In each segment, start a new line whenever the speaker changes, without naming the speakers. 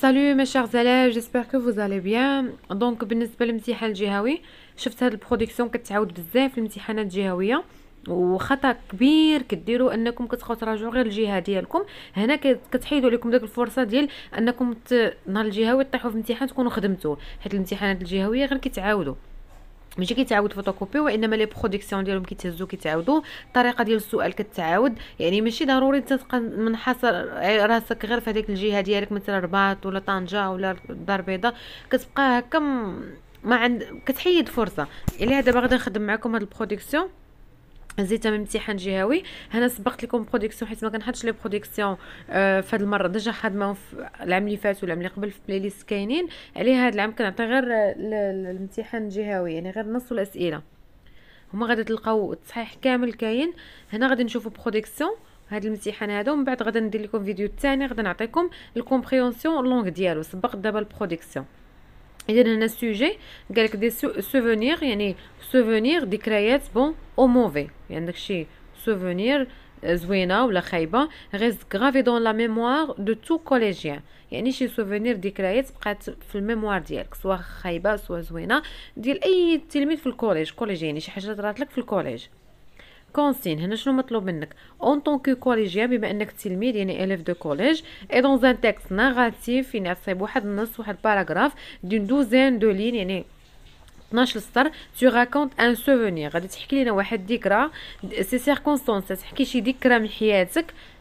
سالو مي شيغ élèves, جيسبيغ كو vous allez بيان دونك بالنسبه للامتحان الجهوي شفت هاد البرودكسيون كتعاود بزاف في الامتحانات الجهويه وخطا كبير كديروا انكم كتبقاو تراجعوا غير الجهه ديالكم هنا كتحيدوا لكم داك الفرصه ديال انكم ت... نهار الجهوي طيحو في امتحان تكونوا خدمتوه حيت الامتحانات الجهويه غير كيتعاودوا ماشي كيتعاود فوتوكوبي وانما لي برودكسيون ديالهم كيتهزو كيتعاودو الطريقه ديال السؤال كتعاود يعني ماشي ضروري تبقى منحصر راسك غير في هذيك الجهه ديالك مثلا الرباط ولا طنجه ولا الدار البيضاء كتبقى هكا ما عند كتحيد فرصه الا دابا غادي نخدم معكم هاد البرودكسيون زيت من امتحان جهوي هنا سبقت لكم برودكسيون حيت ما كنحطش لي برودكسيون آه فهاد المره ديجا خدمهم العام اللي فات والعام اللي قبل في بلاي ليست كاينين عليها هاد العام كنعطي غير الامتحان الجهوي يعني غير نص الاسئله هما غادي تلقاو التصحيح كامل كاين هنا غادي نشوفوا برودكسيون هاد الامتحان هذا ومن بعد غادي ندير لكم فيديو الثاني غادي نعطيكم الكومبريونسيون لونغ ديالو سبقت دابا البرودكسيون اذا هنا السوجي قالك دي سوفونير يعني سوفونير ذكريات بون او موفي يعني داكشي سوفونير زوينه ولا خايبه ريست غرافي دون لا ميموار دو تو كوليجيان يعني شي سوفونير ذكريات بقات في الميموار ديالك سواء خايبه سواء زوينه ديال اي تلميذ في الكوليج كوليجي يعني شي حاجه طرات لك في الكوليج كونسين هنا شنو مطلوب منك اون طونكو كوليجيا بما انك تلميذ يعني اليف دو كوليج اي دون ان تيكست ناغاتيف فين تصيب واحد النص واحد باراغراف دون دوزين دو لين يعني 12 سطر تو راكونت ان سوفونير غادي تحكي لنا واحد ذكرى سي سيركونستانس تحكي شي ذكرى من حياتك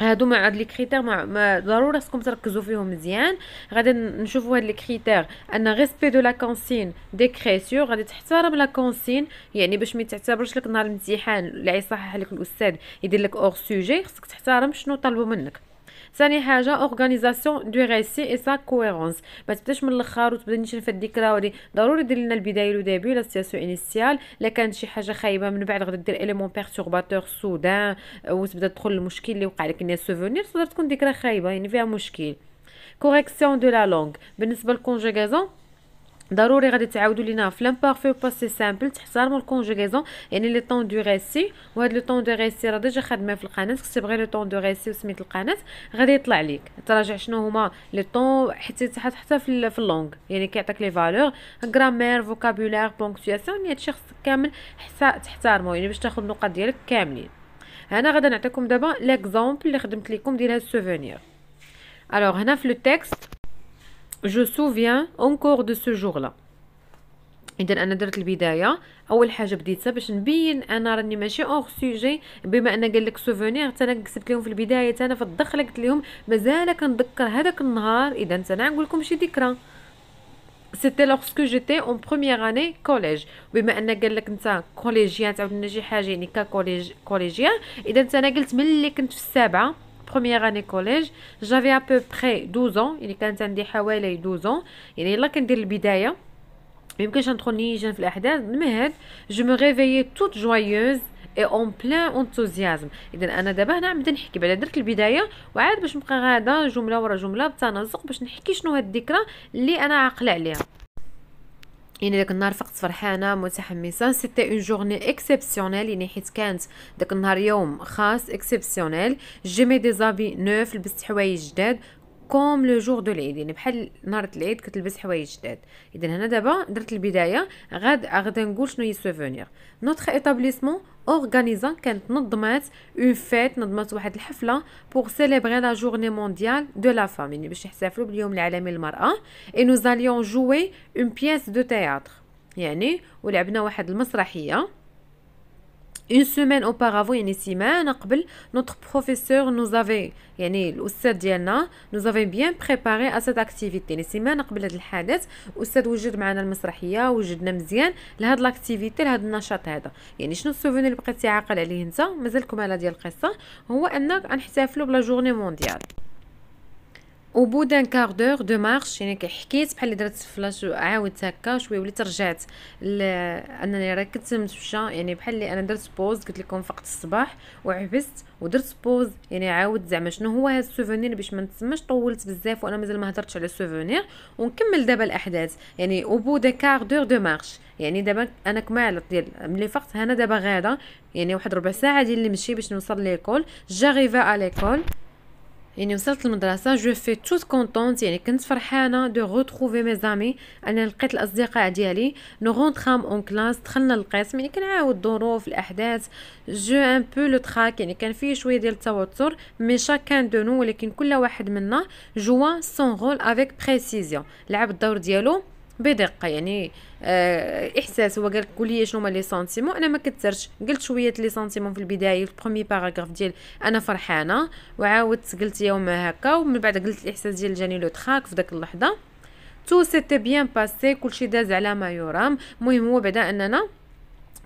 هادو مع هاد لي كريتير ما, ما خصكم تركزوا فيهم مزيان غادي نشوفوا هاد لي كريتير ان ريسبي دو لا كونسين دي كريسيو غادي تحترم لا كونسين يعني باش ما تعتبرش لك نهار الامتحان اللي يصحح لك الاستاذ يدير لك اور سوجي خصك تحترم شنو طلبوا منك ثاني حاجه اورغانيزاسيون دو ريسي اي سا كويرونس ما تبداش من الاخر وتبدا نشنف الذكرى راوري ضروري دير لنا البدايه لو ديبي لا سياسيون انيسيال لا كانت شي حاجه خايبه من بعد غادي دير اليمون بيرتورباتور سودان وتبدا تدخل المشكل اللي وقع لك الناس سوفونير تقدر تكون ذكرى خايبه يعني فيها مشكل كوريكسيون دو لا لونغ بالنسبه للكونجيغازون ضروري غادي تعاودوا لينا في لامبارفي باسي سامبل تحترموا الكونجوغيزون يعني لي طون دو ريسي وهاد لو طون دو ريسي راه ديجا خدامه في القناه خصك تبغي لو طون دو ريسي وسميت القناه غادي يطلع ليك تراجع شنو هما لي طون حتى حتى في, في اللونغ يعني كيعطيك لي فالور غرامير فوكابولير بونكتياسيون يعني هادشي خصك كامل حتى تحترمو يعني باش تاخذ النقط ديالك كاملين هنا غادي نعطيكم دابا ليكزامبل اللي خدمت لكم ديال هاد السوفونير الوغ هنا في لو تيكست جو سوفيان اونكور دو سو جور لا اذا انا درت البدايه اول حاجه بديتها باش نبين انا راني ماشي اور سوجي بما ان قال لك سوفونير حتى انا كتبت لهم في البدايه حتى انا في الدخله قلت لهم مازال كنذكر هذاك النهار اذا انا نقول لكم شي ذكرى سيتي لوغسكو جيتي اون بروميير اني كوليج بما ان قال لك انت كوليجيان تعاود لنا شي حاجه يعني ككوليج كوليجيان اذا انا قلت ملي كنت في السابعه première année collège j'avais à peu près 12 ans يعني كانت عندي حوالي 12 ans يعني يلا كندير البدايه ما يمكنش ندخل نيجان في الاحداث المهد جو مو ريفيي توت جويوز اي اون بلان انتوزيازم اذا انا دابا هنا نبدا نحكي بعدا درت البدايه وعاد باش نبقى غاده جمله ورا جمله بتناسق باش نحكي شنو هاد الذكرى اللي انا عاقله عليها يعني داك النهار فقط فرحانه متحمسه سيتي اون جورني اكسبسيونيل يعني حيت كانت داك النهار يوم خاص اكسبسيونيل جيمي دي زابي نوف لبست حوايج جداد كوم لو جور دو العيد يعني بحال نهار العيد كتلبس حوايج جداد اذا هنا دابا درت البدايه غاد غادي نقول شنو هي سوفونير نوتر ايتابليسمون اورغانيزا كانت نظمات اون فيت نظمات واحد الحفله بور سيليبري لا جورني مونديال دو لا فام يعني باش يحتفلوا باليوم العالمي للمراه اي نو زاليون جوي اون بياس دو تياتر يعني ولعبنا واحد المسرحيه Une semaine auparavant, يعني سيمان قبل notre professeur nous avait يعني الأستاذ ديالنا nous avait bien préparé à cette activité يعني سيمان قبل هذا الحدث الأستاذ وجد معنا المسرحية وجدنا مزيان لهاد لاكتيفيتي لهاد النشاط هذا يعني شنو السوفوني اللي بقيتي عاقل عليه نتا مازال على ديال القصة هو أنك غنحتفلوا بلا جورني مونديال او بو دان كاردور دو مارش يعني حكيت بحال اللي درت فلاش عاودت هكا شويه وليت رجعت انني راه كنت متمشى يعني بحال اللي انا درت بوز قلت لكم فقت الصباح وعبست ودرت بوز يعني عاود زعما شنو هو هذا السوفونير باش ما نتسماش طولت بزاف وانا مازال ما هضرتش على السوفونير ونكمل دابا الاحداث يعني او اوبو دان كاردور دو مارش يعني دابا انا كمالط ديال ملي فقت انا دابا غاده يعني واحد ربع ساعه ديال المشي باش نوصل ليكول جاريفا ا ليكول يعني وصلت المدرسه جو في توت كونتونت يعني كنت فرحانه دو روتروفي مي زامي انا لقيت الاصدقاء ديالي نو رونترام اون كلاس دخلنا القسم يعني كنعاود الظروف الاحداث جو ان بو لو تراك يعني كان فيه شويه ديال التوتر مي شاكان دو نو ولكن كل واحد منا جوا سون رول افيك بريسيزيون لعب الدور ديالو بدقه يعني آه احساس هو قال قول لي شنو هما لي سونتيمون انا ما كثرتش قلت شويه لي سونتيمون في البدايه في البرومي باراغراف ديال انا فرحانه وعاودت قلت يوم هكا ومن بعد قلت الاحساس ديال جاني لو تراك في داك اللحظه تو سيتي بيان باسي كلشي داز على ما يرام المهم هو بعدا اننا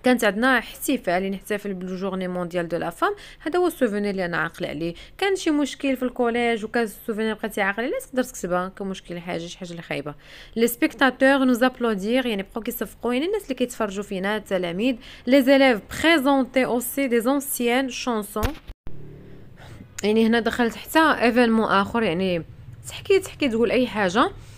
كانت عندنا احتفال نحتفل بالجورني مونديال دو لا فام هذا هو السوفونير اللي انا عاقله عليه كان شي مشكل في الكوليج وكان السوفونير بقيت عاقله عليه تقدر تكتبها كمشكل حاجه شي حاجه خايبه لي سبيكتاتور نو ابلودير يعني بقاو كيصفقوا يعني الناس اللي كيتفرجوا فينا التلاميذ لي زيليف بريزونتي اوسي دي زونسيان شونسون يعني هنا دخلت حتى ايفينمون اخر يعني تحكي تحكي تقول اي حاجه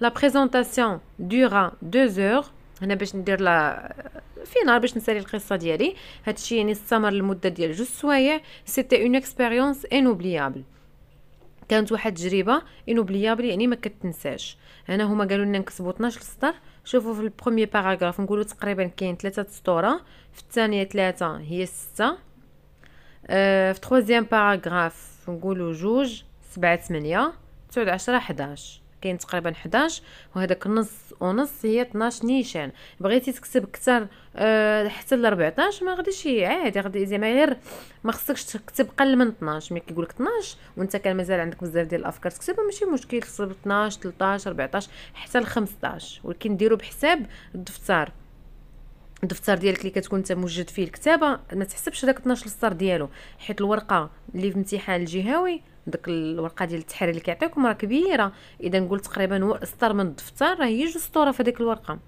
لا بريزونطاسيون دورا 2 اور هنا باش ندير لا في نهار باش نسالي القصه ديالي هادشي يعني استمر لمده ديال جوج سوايع سيتي اون اكسبيريونس انوبليابل كانت واحد التجربه انوبليابل يعني ما كتنساش هنا هما قالوا لنا نكتبوا 12 سطر شوفوا في البرومي باراغراف نقولوا تقريبا كاين ثلاثه سطوره في الثانيه ثلاثه هي سته في ترويزيام باراغراف نقولوا جوج سبعة ثمانية تسعود عشرة حداش كاين تقريبا 11 وهذاك النص ونص هي 12 نيشان بغيتي تكتب اكثر أه حتى ل 14 ما غاديش عادي غادي زعما غير ما خصكش تكتب قل من 12 ملي كيقول لك 12 وانت كان مازال عندك بزاف ديال الافكار تكتبهم ماشي مشكل تكتب 12 13 14 حتى ل 15 ولكن ديروا بحساب الدفتر الدفتر ديالك اللي كتكون انت موجد فيه الكتابه ما تحسبش داك 12 سطر ديالو حيت الورقه اللي في الامتحان الجهوي داك الورقه ديال التحرير اللي كيعطيكم راه كبيره اذا نقول تقريبا سطر من الدفتر راه هي جوج سطوره في هذيك الورقه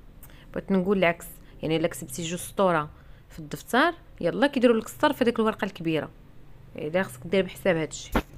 بغيت نقول العكس يعني الا كتبتي جوج سطوره في الدفتر يلا كيديروا لك سطر في هذيك الورقه الكبيره اذا خصك دير بحساب الشيء